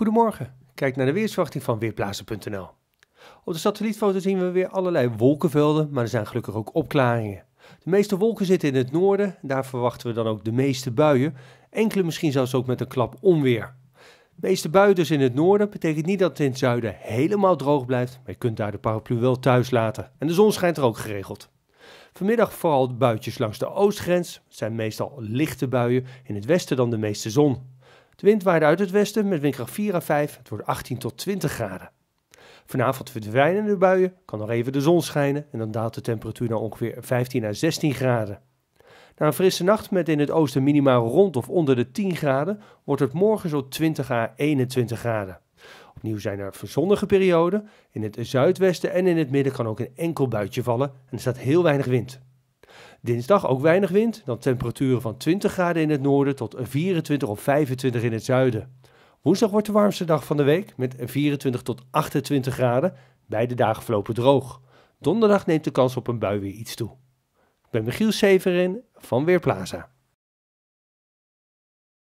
Goedemorgen, kijk naar de weersverwachting van Weerplaatsen.nl. Op de satellietfoto zien we weer allerlei wolkenvelden, maar er zijn gelukkig ook opklaringen. De meeste wolken zitten in het noorden, daar verwachten we dan ook de meeste buien, enkele misschien zelfs ook met een klap onweer. De meeste buien dus in het noorden betekent niet dat het in het zuiden helemaal droog blijft, maar je kunt daar de paraplu wel thuis laten. En de zon schijnt er ook geregeld. Vanmiddag vooral buitjes langs de oostgrens, het zijn meestal lichte buien, in het westen dan de meeste zon. De wind waait uit het westen met windkracht 4 à 5. Het wordt 18 tot 20 graden. Vanavond verdwijnen de buien, kan nog even de zon schijnen en dan daalt de temperatuur naar ongeveer 15 à 16 graden. Na een frisse nacht met in het oosten minima rond of onder de 10 graden, wordt het morgen zo 20 à 21 graden. Opnieuw zijn er zonnige perioden. In het zuidwesten en in het midden kan ook een enkel buitje vallen en er staat heel weinig wind. Dinsdag ook weinig wind, dan temperaturen van 20 graden in het noorden tot 24 of 25 in het zuiden. Woensdag wordt de warmste dag van de week met 24 tot 28 graden. Beide dagen verlopen droog. Donderdag neemt de kans op een bui weer iets toe. Ik ben Michiel Severin van Weerplaza.